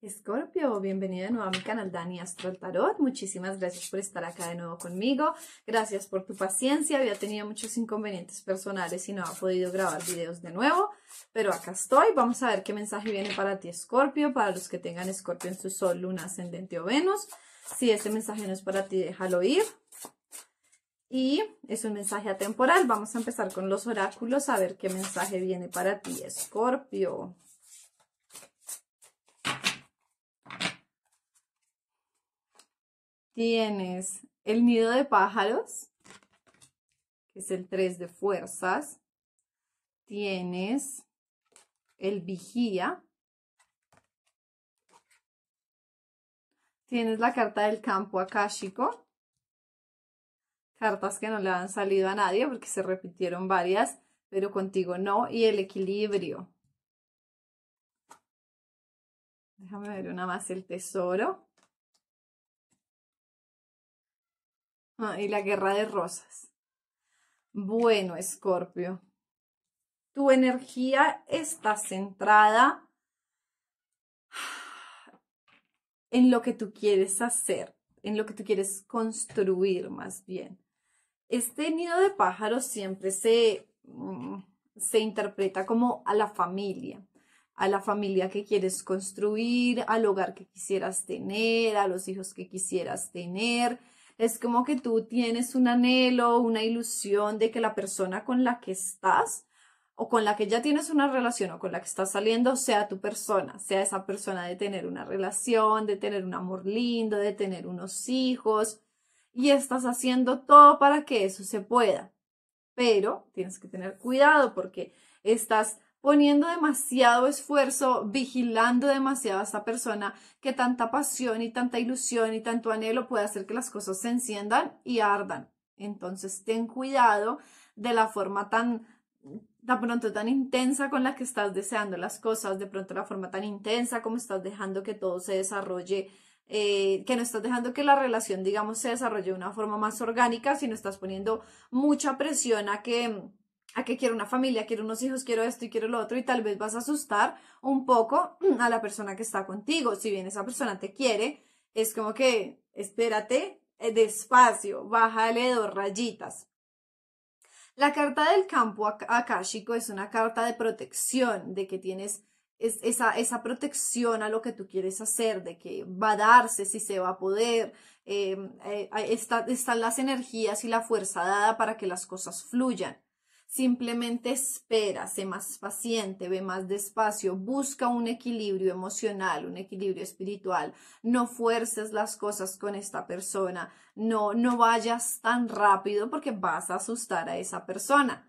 Escorpio, bienvenido de nuevo a mi canal Dani Astro Tarot. Muchísimas gracias por estar acá de nuevo conmigo. Gracias por tu paciencia. Había tenido muchos inconvenientes personales y no ha podido grabar videos de nuevo, pero acá estoy. Vamos a ver qué mensaje viene para ti, Escorpio, para los que tengan Escorpio en su sol, luna, ascendente o Venus. Si ese mensaje no es para ti, déjalo ir. Y es un mensaje atemporal. Vamos a empezar con los oráculos a ver qué mensaje viene para ti, Escorpio. Tienes el nido de pájaros, que es el 3 de fuerzas. Tienes el vigía. Tienes la carta del campo akáshico. Cartas que no le han salido a nadie porque se repitieron varias, pero contigo no. Y el equilibrio. Déjame ver una más, el tesoro. Ah, y la guerra de rosas. Bueno, Escorpio. Tu energía está centrada en lo que tú quieres hacer, en lo que tú quieres construir más bien. Este nido de pájaros siempre se, mm, se interpreta como a la familia, a la familia que quieres construir, al hogar que quisieras tener, a los hijos que quisieras tener, es como que tú tienes un anhelo, una ilusión de que la persona con la que estás o con la que ya tienes una relación o con la que estás saliendo sea tu persona, sea esa persona de tener una relación, de tener un amor lindo, de tener unos hijos y estás haciendo todo para que eso se pueda. Pero tienes que tener cuidado porque estás poniendo demasiado esfuerzo, vigilando demasiado a esta persona, que tanta pasión y tanta ilusión y tanto anhelo puede hacer que las cosas se enciendan y ardan. Entonces, ten cuidado de la forma tan, de pronto tan intensa con la que estás deseando las cosas, de pronto la forma tan intensa como estás dejando que todo se desarrolle, eh, que no estás dejando que la relación, digamos, se desarrolle de una forma más orgánica, sino estás poniendo mucha presión a que a que quiero una familia, quiero unos hijos, quiero esto y quiero lo otro y tal vez vas a asustar un poco a la persona que está contigo. Si bien esa persona te quiere, es como que espérate eh, despacio, bájale dos rayitas. La carta del campo akáshico es una carta de protección, de que tienes esa, esa, protección a lo que tú quieres hacer, de que va a darse, si se va a poder, em, eh, están las energías y la fuerza dada para que las cosas fluyan. Simplemente espera, sé más paciente, ve más despacio, busca un equilibrio emocional, un equilibrio espiritual. No fuerces las cosas con esta persona, no, no vayas tan rápido porque vas a asustar a esa persona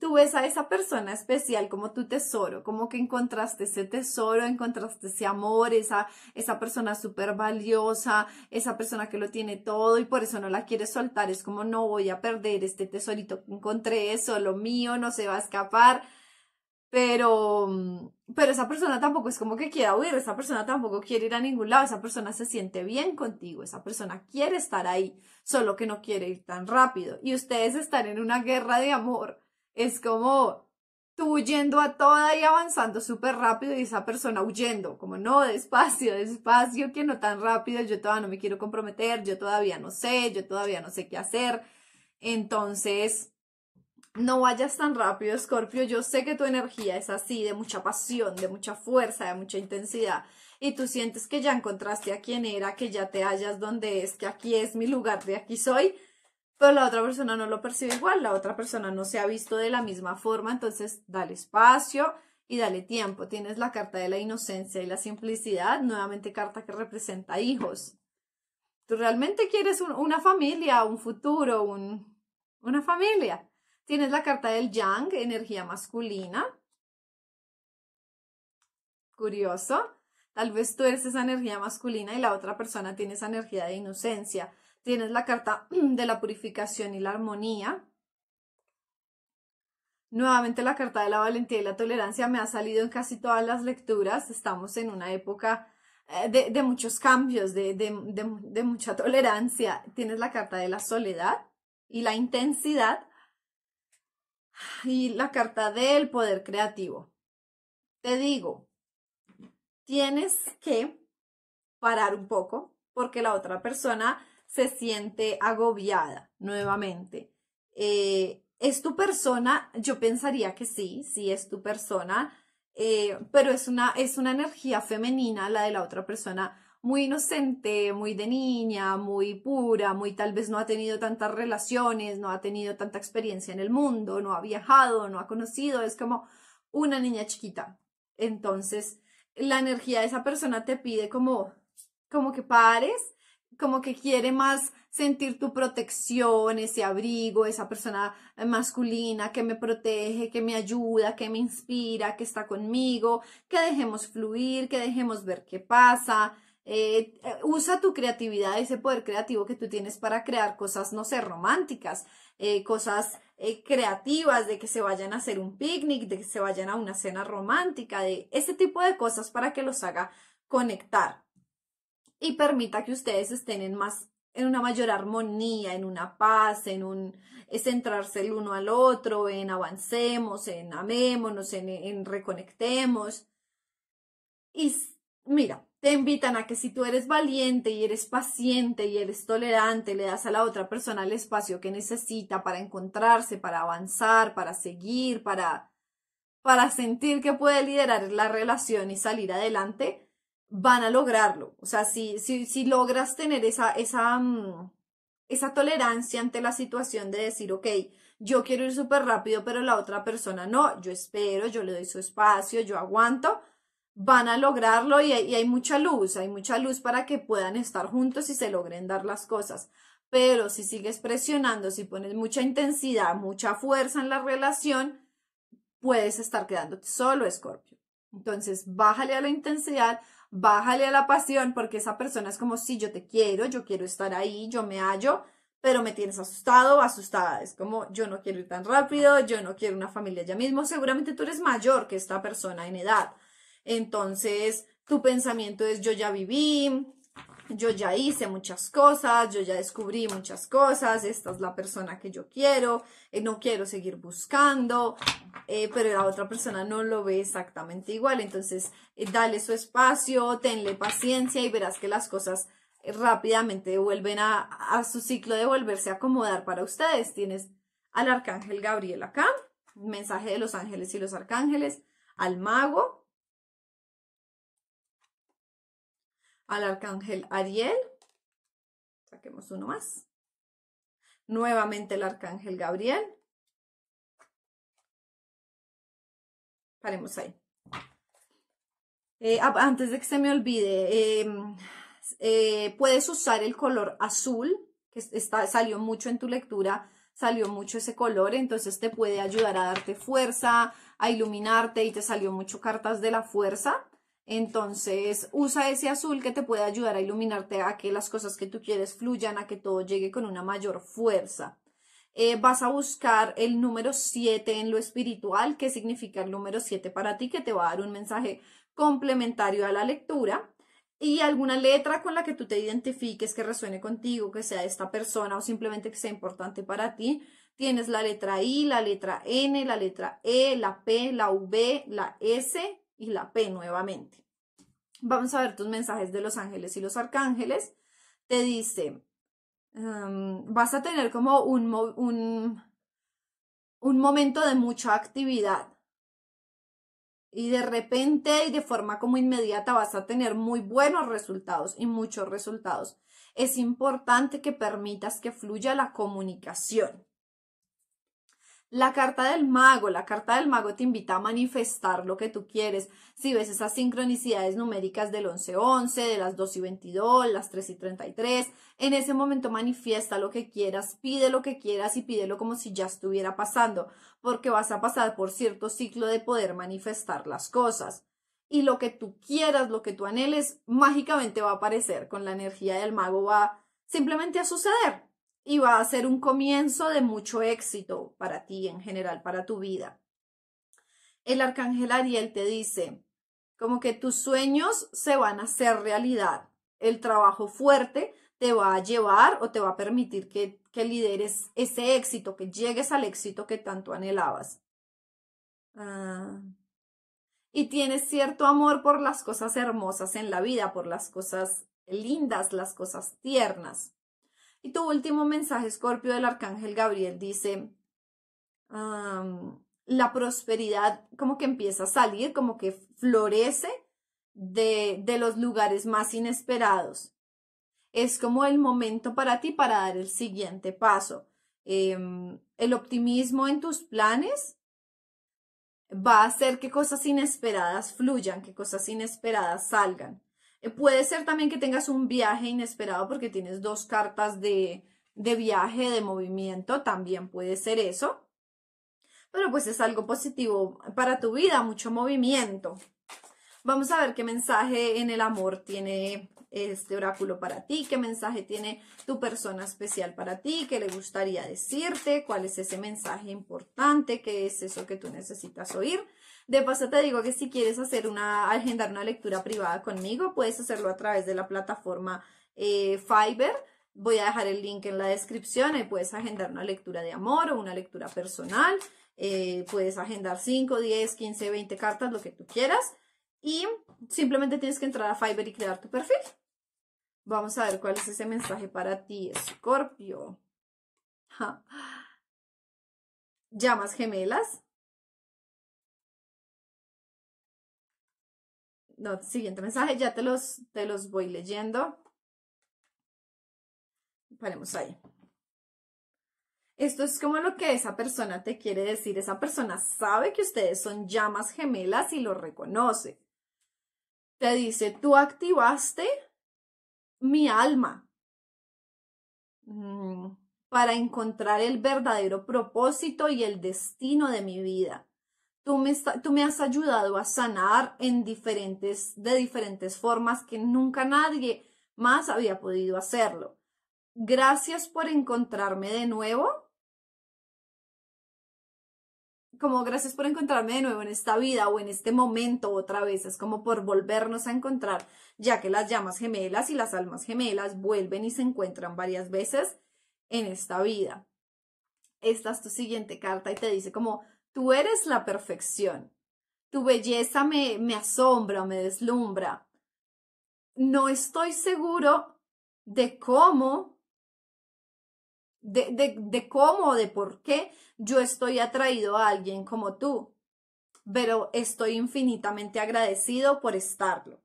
tú ves a esa persona especial como tu tesoro, como que encontraste ese tesoro, encontraste ese amor, esa, esa persona súper valiosa, esa persona que lo tiene todo y por eso no la quieres soltar, es como no voy a perder este tesorito que encontré, eso, lo mío, no se va a escapar. Pero, pero esa persona tampoco es como que quiera huir, esa persona tampoco quiere ir a ningún lado, esa persona se siente bien contigo, esa persona quiere estar ahí, solo que no quiere ir tan rápido. Y ustedes están en una guerra de amor es como tú huyendo a toda y avanzando súper rápido y esa persona huyendo, como no, despacio, despacio, que no tan rápido, yo todavía no me quiero comprometer, yo todavía no sé, yo todavía no sé qué hacer. Entonces, no vayas tan rápido, Scorpio. Yo sé que tu energía es así, de mucha pasión, de mucha fuerza, de mucha intensidad. Y tú sientes que ya encontraste a quien era, que ya te hallas donde es, que aquí es mi lugar, de aquí soy pero la otra persona no lo percibe igual, la otra persona no se ha visto de la misma forma, entonces dale espacio y dale tiempo. Tienes la carta de la inocencia y la simplicidad, nuevamente carta que representa hijos. Tú realmente quieres una familia, un futuro, un, una familia. Tienes la carta del yang, energía masculina. Curioso. Tal vez tú eres esa energía masculina y la otra persona tiene esa energía de inocencia. Tienes la carta de la purificación y la armonía. Nuevamente la carta de la valentía y la tolerancia me ha salido en casi todas las lecturas. Estamos en una época eh, de, muchos cambios, de, de mucha tolerancia. Tienes la carta de la soledad y la intensidad y la carta del poder creativo. Te digo, tienes que parar un poco porque la otra persona se siente agobiada nuevamente. Eh, ¿Es tu persona? Yo pensaría que sí, sí es tu persona, eh, pero es una, es una energía femenina la de la otra persona, muy inocente, muy de niña, muy pura, muy tal vez no ha tenido tantas relaciones, no ha tenido tanta experiencia en el mundo, no ha viajado, no ha conocido, es como una niña chiquita. Entonces, la energía de esa persona te pide como, como que pares como que quiere más sentir tu protección, ese abrigo, esa persona eh, masculina que me protege, que me ayuda, que me inspira, que está conmigo, que dejemos fluir, que dejemos ver qué pasa. Eh, eh, usa tu creatividad, ese poder creativo que tú tienes para crear cosas, no sé, románticas, cosas creativas, de que se vayan a hacer un picnic, de que se vayan a una cena romántica, de ese tipo de cosas para que los haga conectar y permita que ustedes estén en más en una mayor armonía, en una paz, en un es centrarse el uno al otro, en avancemos, en amémonos, en, reconectemos. Y mira, te invitan a que si tú eres valiente y eres paciente y eres tolerante, le das a la otra persona el espacio que necesita para encontrarse, para avanzar, para seguir, para para sentir que puede liderar la relación y salir adelante, van a lograrlo. O sea, si, si, si logras tener esa, esa, mm, esa tolerancia ante la situación de decir, ok, yo quiero ir súper rápido, pero la otra persona no, yo espero, yo le doy su espacio, yo aguanto, van a lograrlo y y hay mucha luz, hay mucha luz para que puedan estar juntos y se logren dar las cosas. Pero si sigues presionando, si pones mucha intensidad, mucha fuerza en la relación, puedes estar quedándote solo, Scorpio. Entonces, bájale a la intensidad, bájale a la pasión porque esa persona es como, sí, yo te quiero, yo quiero estar ahí, yo me hallo, pero me tienes asustado, asustada. Es como, yo no quiero ir tan rápido, yo no quiero una familia ya mismo. Seguramente tú eres mayor que esta persona en edad. Entonces, tu pensamiento es, yo ya viví, yo ya hice muchas cosas, yo ya descubrí muchas cosas, esta es la persona que yo quiero, eh, no quiero seguir buscando, eh, pero la otra persona no lo ve exactamente igual. Entonces, eh, dale su espacio, tenle paciencia y verás que las cosas rápidamente vuelven a, a su ciclo de volverse a acomodar para ustedes. Tienes al arcángel Gabriel acá, mensaje de los ángeles y los arcángeles, al mago, al arcángel Ariel, saquemos uno más, nuevamente el arcángel Gabriel, paremos ahí. Eh, antes de que se me olvide, em, eh, puedes usar el color azul, que está, salió mucho en tu lectura, salió mucho ese color, entonces te puede ayudar a darte fuerza, a iluminarte y te salió mucho cartas de la fuerza. Entonces, usa ese azul que te puede ayudar a iluminarte a que las cosas que tú quieres fluyan, a que todo llegue con una mayor fuerza. Eh, vas a buscar el número 7 en lo espiritual, que significa el número 7 para ti, que te va a dar un mensaje complementario a la lectura y alguna letra con la que tú te identifiques, que resuene contigo, que sea esta persona o simplemente que sea importante para ti. Tienes la letra I, la letra N, la letra E, la P, la V, la S y la P nuevamente. Vamos a ver tus mensajes de los ángeles y los arcángeles. Te dice, em, vas a tener como un, un momento de mucha actividad. Y de repente y de forma como inmediata vas a tener muy buenos resultados y muchos resultados. Es importante que permitas que fluya la comunicación. La carta del mago, la carta del mago te invita a manifestar lo que tú quieres. Si ves esas sincronicidades numéricas del 11-11, de las 2 y 22, las 3 y 33, en ese momento manifiesta lo que quieras, pide lo que quieras y pídelo como si ya estuviera pasando, porque vas a pasar por cierto ciclo de poder manifestar las cosas. Y lo que tú quieras, lo que tú anheles, mágicamente va a aparecer con la energía del mago, va simplemente a suceder y va a ser un comienzo de mucho éxito para ti en general, para tu vida. El arcángel Ariel te dice, como que tus sueños se van a hacer realidad. El trabajo fuerte te va a llevar o te va a permitir que, lideres ese éxito, que llegues al éxito que tanto anhelabas. Ah. Y tienes cierto amor por las cosas hermosas en la vida, por las cosas lindas, las cosas tiernas. Y tu último mensaje, Escorpio, del Arcángel Gabriel dice, la prosperidad como que empieza a salir, como que florece de, de los lugares más inesperados. Es como el momento para ti para dar el siguiente paso. Em, el optimismo en tus planes va a hacer que cosas inesperadas fluyan, que cosas inesperadas salgan. Eh, puede ser también que tengas un viaje inesperado porque tienes dos cartas de, de viaje, de movimiento, también puede ser eso. Pero pues es algo positivo para tu vida, mucho movimiento. Vamos a ver qué mensaje en el amor tiene este oráculo para ti, qué mensaje tiene tu persona especial para ti, qué le gustaría decirte, cuál es ese mensaje importante, qué es eso que tú necesitas oír de paso te digo que si quieres hacer una, agendar una lectura privada conmigo, puedes hacerlo a través de la plataforma eh, Fiverr. Voy a dejar el link en la descripción y puedes agendar una lectura de amor o una lectura personal. Eh, puedes agendar 5, 10, 15, 20 cartas, lo que tú quieras. Y simplemente tienes que entrar a Fiverr y crear tu perfil. Vamos a ver cuál es ese mensaje para ti, Scorpio. Llamas gemelas. no, siguiente mensaje, ya te los, te los voy leyendo. Paremos ahí. Esto es como lo que esa persona te quiere decir. Esa persona sabe que ustedes son llamas gemelas y lo reconoce. Te dice, tú activaste mi alma mm, para encontrar el verdadero propósito y el destino de mi vida. Tú me, has ayudado a sanar en diferentes, de diferentes formas que nunca nadie más había podido hacerlo. Gracias por encontrarme de nuevo. Como gracias por encontrarme de nuevo en esta vida o en este momento otra vez. Es como por volvernos a encontrar, ya que las llamas gemelas y las almas gemelas vuelven y se encuentran varias veces en esta vida. Esta es tu siguiente carta y te dice como Tú eres la perfección. Tu belleza me, me asombra, me deslumbra. No estoy seguro de cómo, de, de, de cómo o de por qué yo estoy atraído a alguien como tú, pero estoy infinitamente agradecido por estarlo.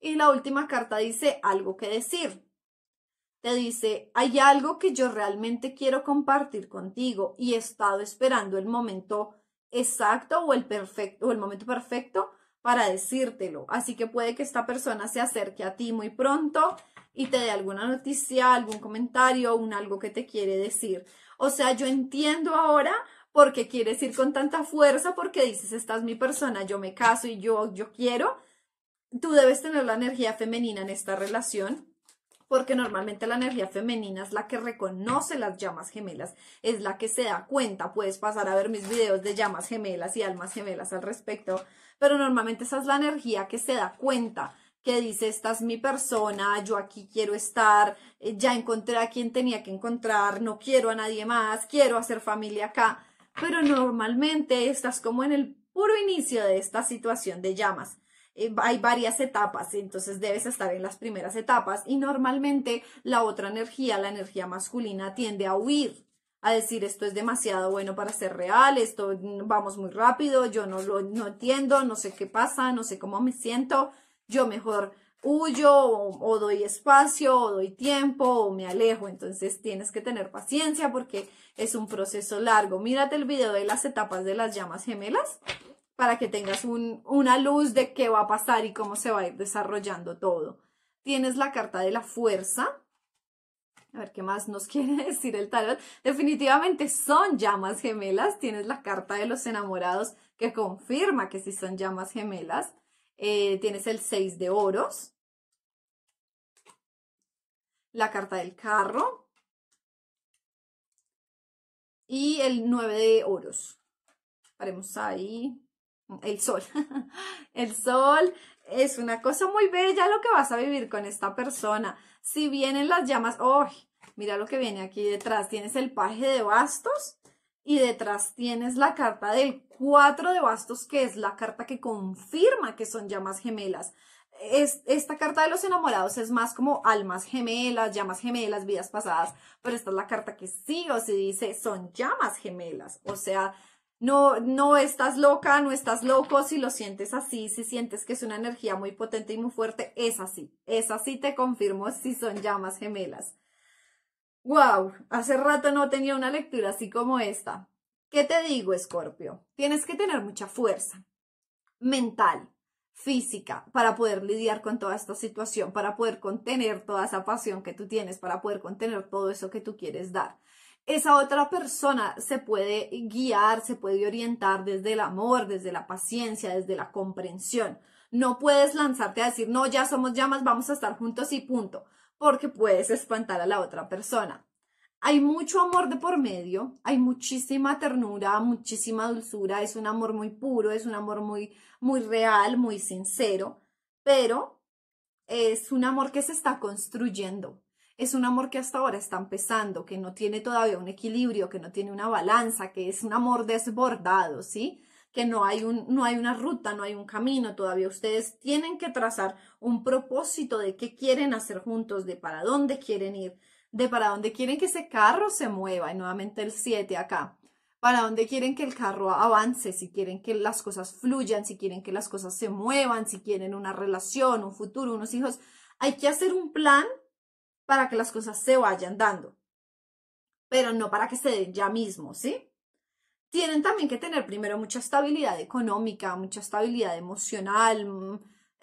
Y la última carta dice algo que decir te dice, hay algo que yo realmente quiero compartir contigo y he estado esperando el momento exacto o el perfecto el momento perfecto para decírtelo. Así que puede que esta persona se acerque a ti muy pronto y te dé alguna noticia, algún comentario, un algo que te quiere decir. O sea, yo entiendo ahora por qué quieres ir con tanta fuerza, porque dices, esta es mi persona, yo me caso y yo, yo quiero. Tú debes tener la energía femenina en esta relación porque normalmente la energía femenina es la que reconoce las llamas gemelas, es la que se da cuenta, puedes pasar a ver mis videos de llamas gemelas y almas gemelas al respecto, pero normalmente esa es la energía que se da cuenta, que dice, esta es mi persona, yo aquí quiero estar, eh, ya encontré a quien tenía que encontrar, no quiero a nadie más, quiero hacer familia acá, pero normalmente estás como en el puro inicio de esta situación de llamas. Eh, hay varias etapas, entonces debes estar en las primeras etapas y normalmente la otra energía, la energía masculina, tiende a huir a decir esto es demasiado bueno para ser real, esto mm, vamos muy rápido, yo no lo entiendo, no sé qué pasa, no sé cómo me siento, yo mejor huyo o, o, doy espacio o doy tiempo o me alejo. Entonces tienes que tener paciencia porque es un proceso largo. Mírate el video de las etapas de las llamas gemelas para que tengas un, una luz de qué va a pasar y cómo se va a ir desarrollando todo. Tienes la carta de la fuerza. A ver qué más nos quiere decir el tarot. Definitivamente son llamas gemelas. Tienes la carta de los enamorados que confirma que sí son llamas gemelas. Eh, tienes el 6 de oros. La carta del carro. Y el 9 de oros. Paremos ahí el sol. el sol es una cosa muy bella lo que vas a vivir con esta persona. Si vienen las llamas, ¡oh! Mira lo que viene aquí detrás. Tienes el paje de bastos y detrás tienes la carta del cuatro de bastos, que es la carta que confirma que son llamas gemelas. Es, esta carta de los enamorados es más como almas gemelas, llamas gemelas, vidas pasadas, pero esta es la carta que sí o sí dice son llamas gemelas. O sea, no, no estás loca, no estás loco, si lo sientes así, si sientes que es una energía muy potente y muy fuerte, es así, es así, te confirmo si son llamas gemelas. Wow, hace rato no tenía una lectura así como esta. ¿Qué te digo, Escorpio? Tienes que tener mucha fuerza mental, física, para poder lidiar con toda esta situación, para poder contener toda esa pasión que tú tienes, para poder contener todo eso que tú quieres dar esa otra persona se puede guiar, se puede orientar desde el amor, desde la paciencia, desde la comprensión. No puedes lanzarte a decir, no, ya somos llamas, vamos a estar juntos y punto, porque puedes espantar a la otra persona. Hay mucho amor de por medio, hay muchísima ternura, muchísima dulzura, es un amor muy puro, es un amor muy, muy real, muy sincero, pero es un amor que se está construyendo, es un amor que hasta ahora está empezando, que no tiene todavía un equilibrio, que no tiene una balanza, que es un amor desbordado, ¿sí? Que no hay, un, no hay una ruta, no hay un camino todavía. Ustedes tienen que trazar un propósito de qué quieren hacer juntos, de para dónde quieren ir, de para dónde quieren que ese carro se mueva. Y nuevamente el 7 acá para dónde quieren que el carro avance, si quieren que las cosas fluyan, si quieren que las cosas se muevan, si quieren una relación, un futuro, unos hijos. Hay que hacer un plan para que las cosas se vayan dando, pero no para que se den ya mismo, ¿sí? Tienen también que tener primero mucha estabilidad económica, mucha estabilidad emocional. Mm,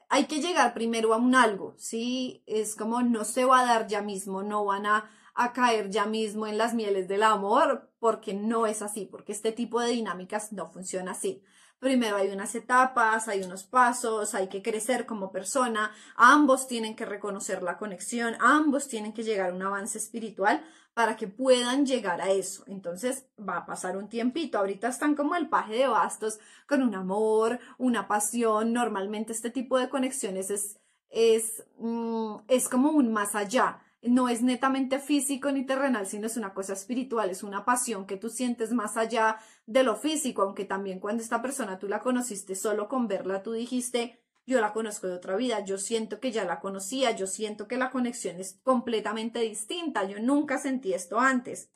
hay que llegar primero a un algo, ¿sí? Es como no se va a dar ya mismo, no van a, a caer ya mismo en las mieles del amor, porque no es así, porque este tipo de dinámicas no funciona así. Primero hay unas etapas, hay unos pasos, hay que crecer como persona, ambos tienen que reconocer la conexión, ambos tienen que llegar a un avance espiritual para que puedan llegar a eso. Entonces va a pasar un tiempito. Ahorita están como el paje de bastos con un amor, una pasión. Normalmente este tipo de conexiones es, es, mm, es como un más allá no es netamente físico ni terrenal, sino es una cosa espiritual, es una pasión que tú sientes más allá de lo físico, aunque también cuando esta persona tú la conociste solo con verla, tú dijiste, yo la conozco de otra vida, yo siento que ya la conocía, yo siento que la conexión es completamente distinta, yo nunca sentí esto antes.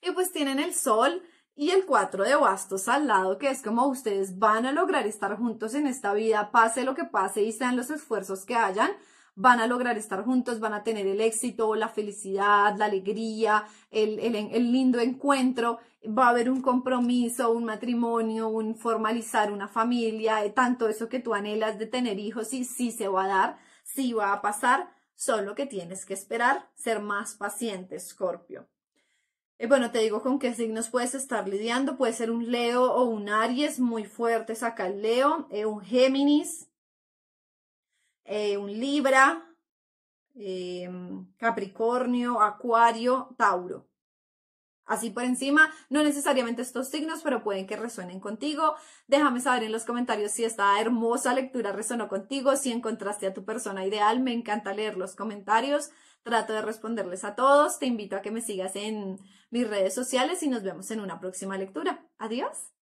Y pues tienen el sol y el cuatro de bastos al lado, que es como ustedes van a lograr estar juntos en esta vida, pase lo que pase y sean los esfuerzos que hayan, van a lograr estar juntos, van a tener el éxito, la felicidad, la alegría, el, lindo encuentro, va a haber un compromiso, un matrimonio, un formalizar una familia, eh, tanto eso que tú anhelas de tener hijos, sí, sí se va a dar, sí va a pasar, solo que tienes que esperar, ser más paciente, Scorpio. Eh, bueno, te digo con qué signos puedes estar lidiando. Puede ser un Leo o un Aries, muy fuerte saca el Leo, eh, un Géminis, eh, un Libra, em, Capricornio, Acuario, Tauro. Así por encima, no necesariamente estos signos, pero pueden que resuenen contigo. Déjame saber en los comentarios si esta hermosa lectura resonó contigo, si encontraste a tu persona ideal. Me encanta leer los comentarios. Trato de responderles a todos. Te invito a que me sigas en mis redes sociales y nos vemos en una próxima lectura. Adiós.